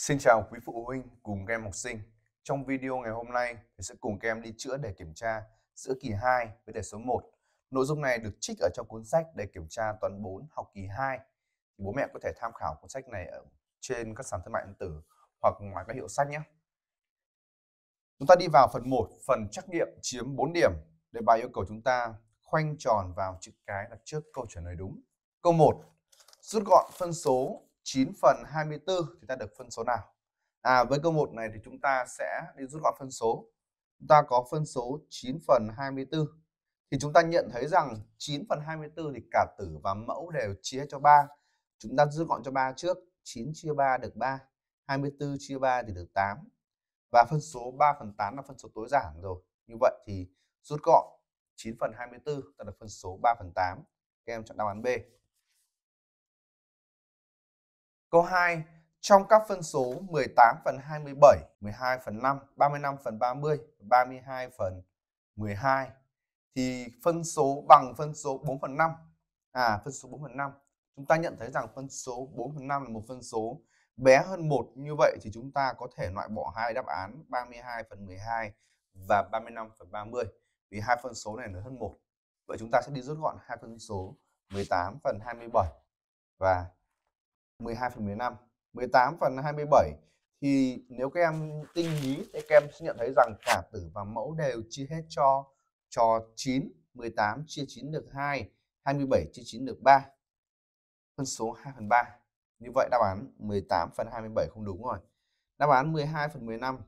Xin chào quý phụ huynh cùng các em học sinh. Trong video ngày hôm nay, thầy sẽ cùng các em đi chữa đề kiểm tra giữa kỳ 2 với đề số 1. Nội dung này được trích ở trong cuốn sách đề kiểm tra toán 4 học kỳ 2. Bố mẹ có thể tham khảo cuốn sách này ở trên các sàn thương mại điện tử hoặc ngoài các hiệu sách nhé. Chúng ta đi vào phần 1, phần trắc nghiệm chiếm 4 điểm. Đề bài yêu cầu chúng ta khoanh tròn vào chữ cái đặt trước câu trả lời đúng. Câu 1. Rút gọn phân số 9 phần 24 thì ta được phân số nào? À với câu 1 này thì chúng ta sẽ đi rút gọn phân số. Chúng ta có phân số 9 phần 24. Thì chúng ta nhận thấy rằng 9 phần 24 thì cả tử và mẫu đều chia cho 3. Chúng ta rút gọn cho 3 trước. 9 chia 3 được 3. 24 chia 3 thì được 8. Và phân số 3 phần 8 là phân số tối giản rồi. Như vậy thì rút gọn 9 phần 24 ta được phân số 3 phần 8. Các em chọn đáp án B. Câu 2. Trong các phân số 18 phần 27, 12 phần 5, 35 phần 30, 32 phần 12 thì phân số bằng phân số 4 phần 5. À, phân số 4 phần 5. Chúng ta nhận thấy rằng phân số 4 phần 5 là một phân số bé hơn 1 như vậy thì chúng ta có thể loại bỏ hai đáp án 32 phần 12 và 35 phần 30 vì hai phân số này lớn hơn 1. Vậy chúng ta sẽ đi rút gọn hai phân số 18 phần 27 và 12 phần 15 18 phần 27 thì nếu các em tinh ý thì các em sẽ nhận thấy rằng cả tử và mẫu đều chia hết cho cho 9 18 chia 9 được 2 27 chia 9 được 3 phân số 2 phần 3 như vậy đáp án 18 phần 27 không đúng rồi đáp án 12 phần 15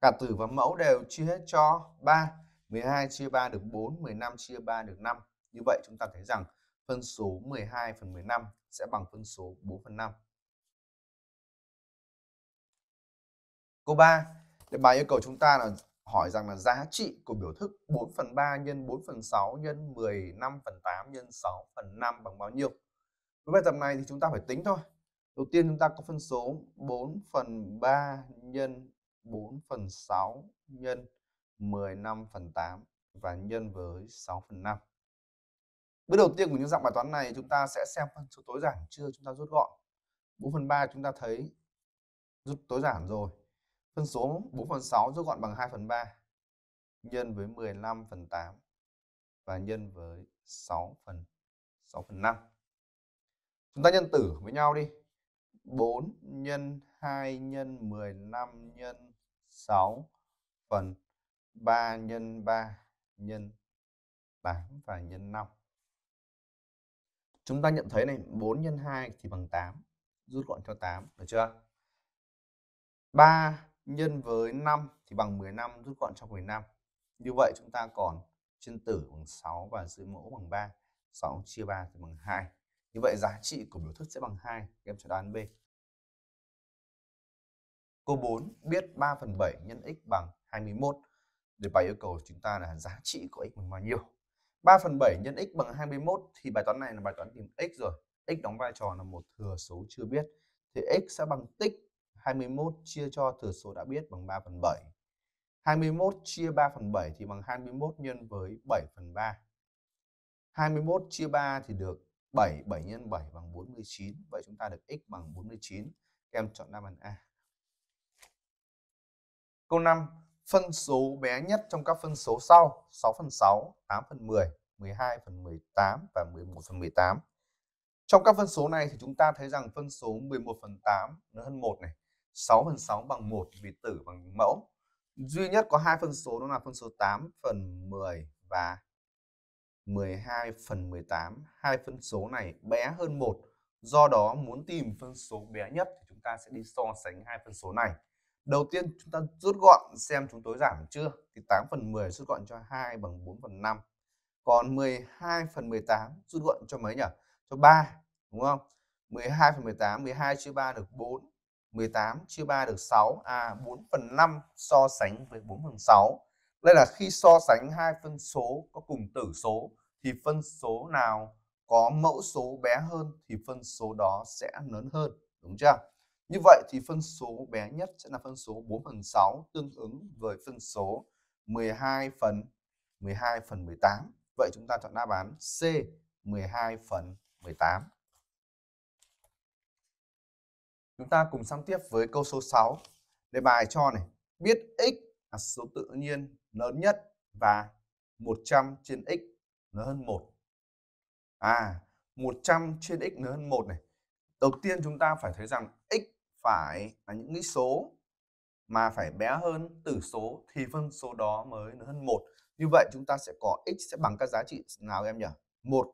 cả tử và mẫu đều chia hết cho 3 12 chia 3 được 4 15 chia 3 được 5 như vậy chúng ta thấy rằng phân số 12 phần 15 sẽ bằng phân số 4 phần 5. Câu 3, đề bài yêu cầu chúng ta là hỏi rằng là giá trị của biểu thức 4 phần 3 nhân 4 phần 6 nhân 15 phần 8 nhân 6 phần 5 bằng bao nhiêu? Với bài tập này thì chúng ta phải tính thôi. Đầu tiên chúng ta có phân số 4 phần 3 nhân 4 phần 6 nhân 15 phần 8 và nhân với 6 phần 5. Bước đầu tiên của những dạng bài toán này chúng ta sẽ xem phân số tối giản chưa chúng ta rút gọn. 4 phần 3 chúng ta thấy rút tối giản rồi. Phân số 4 phần 6 rút gọn bằng 2 phần 3 nhân với 15 phần 8 và nhân với 6 phần 6 phần 5. Chúng ta nhân tử với nhau đi. 4 nhân 2 nhân 15 nhân 6 phần 3 nhân 3 nhân 8 và nhân 5. Chúng ta nhận thấy này 4 x 2 thì bằng 8 Rút gọn cho 8 Được chưa 3 nhân với 5 thì bằng 15 Rút gọn cho 15 Như vậy chúng ta còn trên tử bằng 6 Và dưới mẫu bằng 3 6 chia 3 thì bằng 2 Như vậy giá trị của biểu thức sẽ bằng 2 Em cho đáp án B Câu 4 biết 3 phần 7 nhân x bằng 21 Đề bài yêu cầu chúng ta là giá trị của x bằng bao nhiêu 3 phần 7 nhân x bằng 21 thì bài toán này là bài toán tìm x rồi. x đóng vai trò là một thừa số chưa biết. Thì x sẽ bằng tích 21 chia cho thừa số đã biết bằng 3 phần 7. 21 chia 3 phần 7 thì bằng 21 nhân với 7 phần 3. 21 chia 3 thì được 7, 7 nhân 7 bằng 49. Vậy chúng ta được x bằng 49. em chọn đáp án A. Câu 5 phân số bé nhất trong các phân số sau 6 phần 6, 8 phần 10, 12 phần 18 và 11 phần 18. Trong các phân số này thì chúng ta thấy rằng phân số 11 phần 8 nó hơn 1 này, 6 phần 6 bằng 1 vì tử bằng mẫu. Duy nhất có hai phân số đó là phân số 8 phần 10 và 12 phần 18. Hai phân số này bé hơn 1. Do đó muốn tìm phân số bé nhất thì chúng ta sẽ đi so sánh hai phân số này. Đầu tiên chúng ta rút gọn xem chúng tối giảm chưa thì 8 phần 10 rút gọn cho 2 bằng 4 phần 5 còn 12 phần 18 rút gọn cho mấy nhỉ cho 3 đúng không 12 phần 18 12 chia 3 được 4 18 chia 3 được 6 à 4 phần 5 so sánh với 4 phần 6 đây là khi so sánh hai phân số có cùng tử số thì phân số nào có mẫu số bé hơn thì phân số đó sẽ lớn hơn đúng chưa như vậy thì phân số bé nhất sẽ là phân số 4 phần 6 tương ứng với phân số 12 phần 12 phần 18. Vậy chúng ta chọn đáp án C 12 phần 18. Chúng ta cùng sang tiếp với câu số 6. Đề bài cho này, biết x là số tự nhiên lớn nhất và 100 trên x lớn hơn 1. À, 100 trên x lớn hơn 1 này. Đầu tiên chúng ta phải thấy rằng x phải là những cái số mà phải bé hơn tử số thì phân số đó mới lớn hơn một như vậy chúng ta sẽ có x sẽ bằng các giá trị nào em nhỉ 1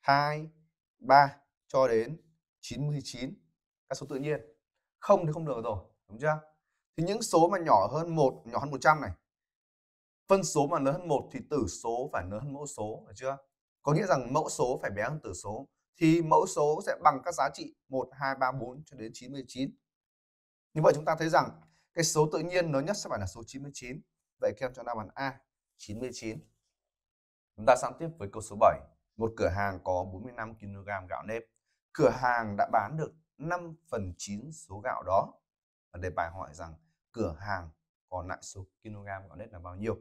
2 3 cho đến 99 các số tự nhiên không thì không được rồi đúng chưa thì những số mà nhỏ hơn một nhỏ hơn 100 này phân số mà lớn hơn một thì tử số phải lớn hơn mẫu số được chưa có nghĩa rằng mẫu số phải bé hơn tử số thì mẫu số sẽ bằng các giá trị 1, 2, 3, 4 cho đến 99. Như vậy chúng ta thấy rằng cái số tự nhiên lớn nhất sẽ phải là số 99. Vậy các cho đáp án A 99. Chúng ta sang tiếp với câu số 7. Một cửa hàng có 45 kg gạo nếp. Cửa hàng đã bán được 5 phần 9 số gạo đó. và đề bài hỏi rằng cửa hàng còn lại số kg gạo nếp là bao nhiêu?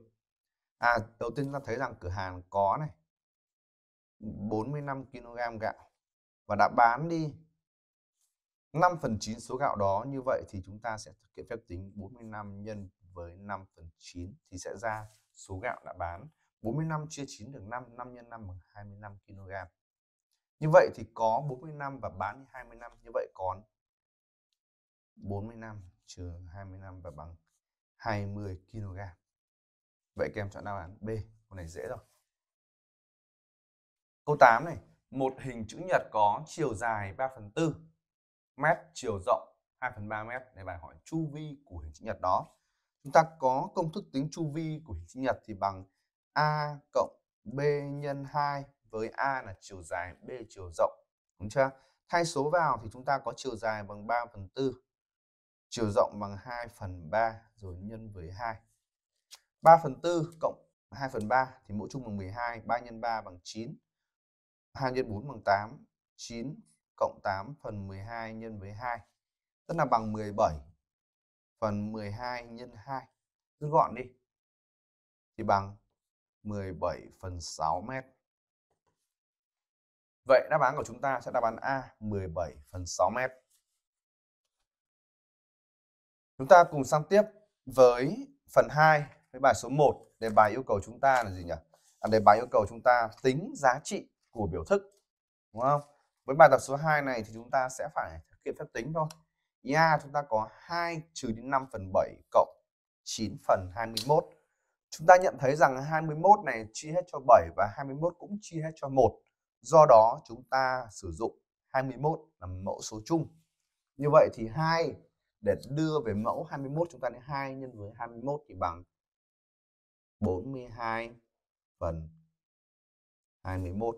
À, đầu tiên chúng ta thấy rằng cửa hàng có này 45 kg gạo và đã bán đi 5 phần 9 số gạo đó như vậy thì chúng ta sẽ thực hiện phép tính 45 nhân với 5 phần 9 thì sẽ ra số gạo đã bán 45 chia 9 được 5, 5 nhân 5 bằng 25 kg. Như vậy thì có 45 và bán 25 như vậy còn 45 trừ 25 và bằng 20 kg. Vậy các em chọn đáp án B, con này dễ rồi. Câu 8 này, một hình chữ nhật có chiều dài 3 phần 4 mét, chiều rộng 2 phần 3 mét. Đây bài hỏi chu vi của hình chữ nhật đó. Chúng ta có công thức tính chu vi của hình chữ nhật thì bằng A cộng B nhân 2 với A là chiều dài, B chiều rộng. Đúng chưa? Thay số vào thì chúng ta có chiều dài bằng 3 phần 4, chiều rộng bằng 2 phần 3 rồi nhân với 2. 3 phần 4 cộng 2 phần 3 thì mỗi chung bằng 12, 3 nhân 3 bằng 9. 2 nhân 4 bằng 8, 9 cộng 8 phần 12 nhân với 12. Tức là bằng 17 phần 12 nhân 2. Rút gọn đi. Thì bằng 17 phần 6 mét. Vậy đáp án của chúng ta sẽ đáp án A 17 phần 6 mét. Chúng ta cùng sang tiếp với phần 2 với bài số 1. Đề bài yêu cầu chúng ta là gì nhỉ? À, đề bài yêu cầu chúng ta tính giá trị của biểu thức đúng không với bài tập số 2 này thì chúng ta sẽ phải thực hiện phép tính thôi Nha, chúng ta có 2 trừ đến 5 phần 7 cộng 9 phần 21 chúng ta nhận thấy rằng 21 này chia hết cho 7 và 21 cũng chia hết cho 1 do đó chúng ta sử dụng 21 là mẫu số chung như vậy thì 2 để đưa về mẫu 21 chúng ta lấy 2 nhân với 21 thì bằng 42 phần 21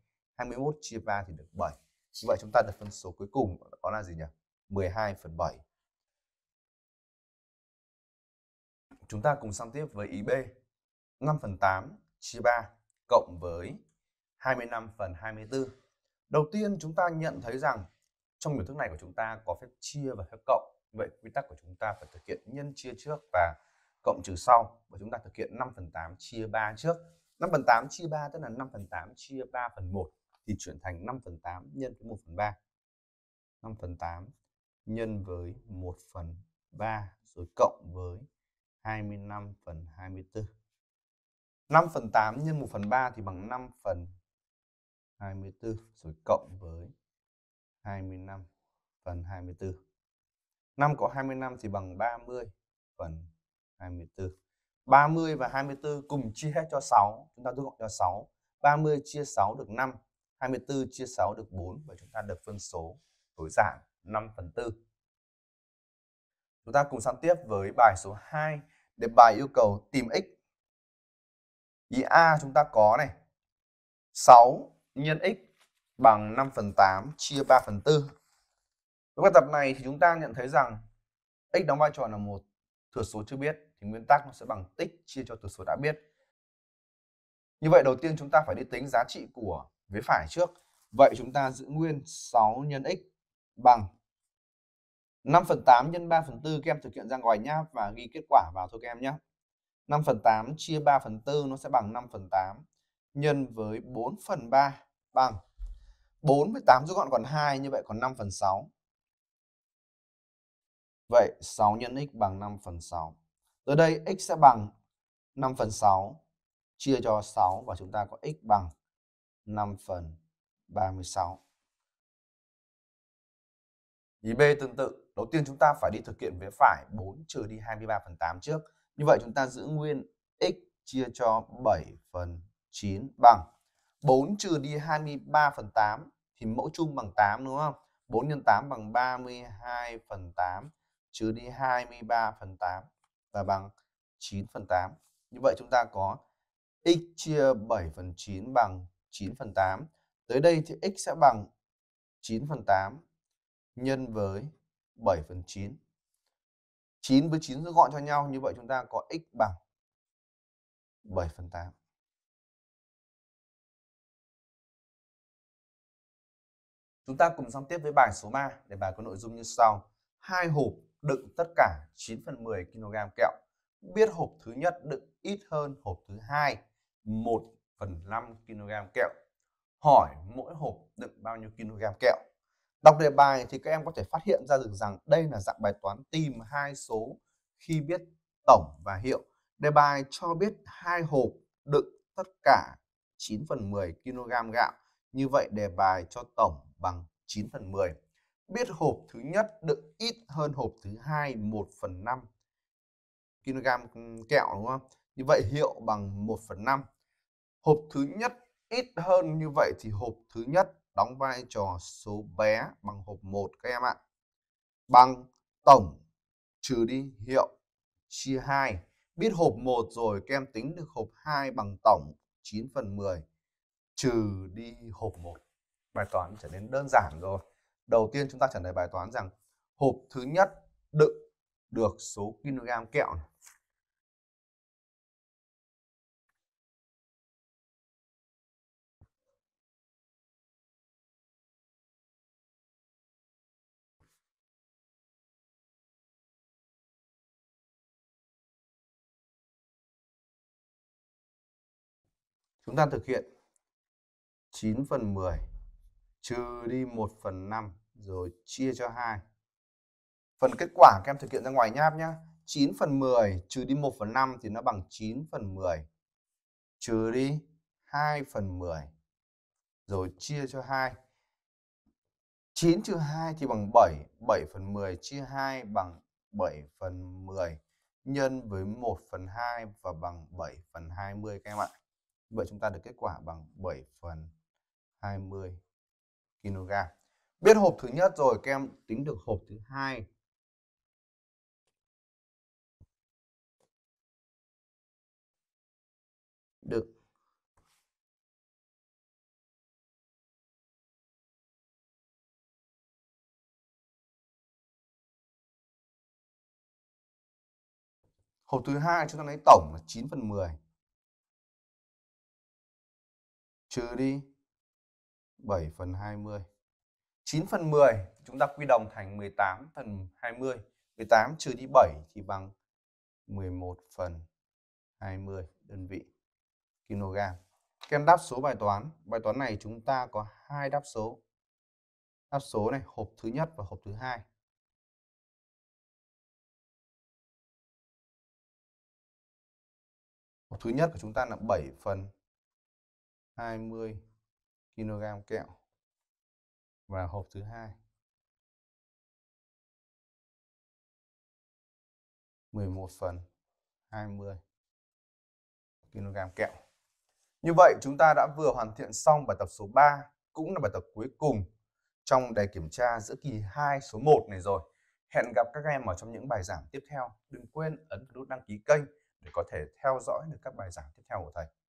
21 chia 3 thì được 7. Như vậy chúng ta được phân số cuối cùng đó là gì nhỉ? 12 phần 7. Chúng ta cùng sang tiếp với ý B. 5 phần 8 chia 3 cộng với 25 phần 24. Đầu tiên chúng ta nhận thấy rằng trong biểu thức này của chúng ta có phép chia và phép cộng. Vậy quy tắc của chúng ta phải thực hiện nhân chia trước và cộng trừ sau. Và chúng ta thực hiện 5 phần 8 chia 3 trước. 5 phần 8 chia 3 tức là 5 phần 8 chia 3 phần 1 thì chuyển thành 5 phần 8 nhân với 1 phần 3. 5 phần 8 nhân với 1 phần 3 rồi cộng với 25 phần 24. 5 phần 8 nhân 1 phần 3 thì bằng 5 phần 24 rồi cộng với 25 phần 24. 5 có 25 thì bằng 30 phần 24. 30 và 24 cùng chia hết cho 6, chúng ta rút gọn cho 6. 30 chia 6 được 5, 24 chia 6 được 4 và chúng ta được phân số tối giản 5 phần 4. Chúng ta cùng sang tiếp với bài số 2 để bài yêu cầu tìm x. Ý A chúng ta có này 6 nhân x bằng 5 phần 8 chia 3 phần 4. Với bài tập này thì chúng ta nhận thấy rằng x đóng vai trò là một thừa số chưa biết thì nguyên tắc nó sẽ bằng tích chia cho thừa số đã biết. Như vậy đầu tiên chúng ta phải đi tính giá trị của vế phải trước. Vậy chúng ta giữ nguyên 6 nhân x bằng 5 phần 8 nhân 3 phần 4 các em thực hiện ra ngoài nhá và ghi kết quả vào thôi các em nhá 5 phần 8 chia 3 phần 4 nó sẽ bằng 5 phần 8 nhân với 4 phần 3 bằng 4 với 8 rút gọn còn 2 như vậy còn 5 phần 6. Vậy 6 nhân x bằng 5 phần 6. rồi đây x sẽ bằng 5 phần 6 chia cho 6 và chúng ta có x bằng 5 phần 36. Ý B tương tự, đầu tiên chúng ta phải đi thực hiện vế phải 4 trừ đi 23 phần 8 trước. Như vậy chúng ta giữ nguyên x chia cho 7 phần 9 bằng 4 trừ đi 23 phần 8 thì mẫu chung bằng 8 đúng không? 4 x 8 bằng 32 phần 8 trừ đi 23 phần 8 và bằng 9 phần 8. Như vậy chúng ta có x chia 7 phần 9 bằng 9 phần 8. Tới đây thì x sẽ bằng 9 phần 8 nhân với 7 phần 9. 9 với 9 rút gọn cho nhau, như vậy chúng ta có x bằng 7 phần 8. Chúng ta cùng xong tiếp với bài số 3 để bài có nội dung như sau. Hai hộp đựng tất cả 9 phần 10 kg kẹo. Biết hộp thứ nhất đựng ít hơn hộp thứ hai một phần 5 kg kẹo. Hỏi mỗi hộp đựng bao nhiêu kg kẹo. Đọc đề bài thì các em có thể phát hiện ra được rằng đây là dạng bài toán tìm hai số khi biết tổng và hiệu. Đề bài cho biết hai hộp đựng tất cả 9 phần 10 kg gạo. Như vậy đề bài cho tổng bằng 9 phần 10. Biết hộp thứ nhất đựng ít hơn hộp thứ hai 1 phần 5 kg kẹo đúng không? Như vậy hiệu bằng 1 phần 5. Hộp thứ nhất ít hơn như vậy thì hộp thứ nhất đóng vai trò số bé bằng hộp 1 các em ạ. Bằng tổng trừ đi hiệu chia 2. Biết hộp 1 rồi các em tính được hộp 2 bằng tổng 9 phần 10 trừ đi hộp 1. Bài toán trở nên đơn giản rồi. Đầu tiên chúng ta trả lời bài toán rằng hộp thứ nhất đựng được số kg kẹo Chúng ta thực hiện 9 phần 10 trừ đi 1 phần 5 rồi chia cho 2. Phần kết quả các em thực hiện ra ngoài nháp nhá. 9 phần 10 trừ đi 1 phần 5 thì nó bằng 9 phần 10 trừ đi 2 phần 10 rồi chia cho 2. 9 trừ 2 thì bằng 7, 7 phần 10 chia 2 bằng 7 phần 10 nhân với 1 phần 2 và bằng 7 phần 20 các em ạ. Vậy chúng ta được kết quả bằng 7 phần 20 kg. Biết hộp thứ nhất rồi, các em tính được hộp thứ hai. Được Hộp thứ hai chúng ta lấy tổng là 9 phần 10 trừ đi 7 phần 20. 9 phần 10 chúng ta quy đồng thành 18 phần 20. 18 trừ đi 7 thì bằng 11 phần 20 đơn vị kg. Các em đáp số bài toán. Bài toán này chúng ta có hai đáp số. Đáp số này hộp thứ nhất và hộp thứ hai. Hộp thứ nhất của chúng ta là 7 phần 20 kg kẹo và hộp thứ hai 11 phần 20 kg kẹo. Như vậy chúng ta đã vừa hoàn thiện xong bài tập số 3 cũng là bài tập cuối cùng trong đề kiểm tra giữa kỳ 2 số 1 này rồi. Hẹn gặp các em ở trong những bài giảng tiếp theo. Đừng quên ấn nút đăng ký kênh để có thể theo dõi được các bài giảng tiếp theo của thầy.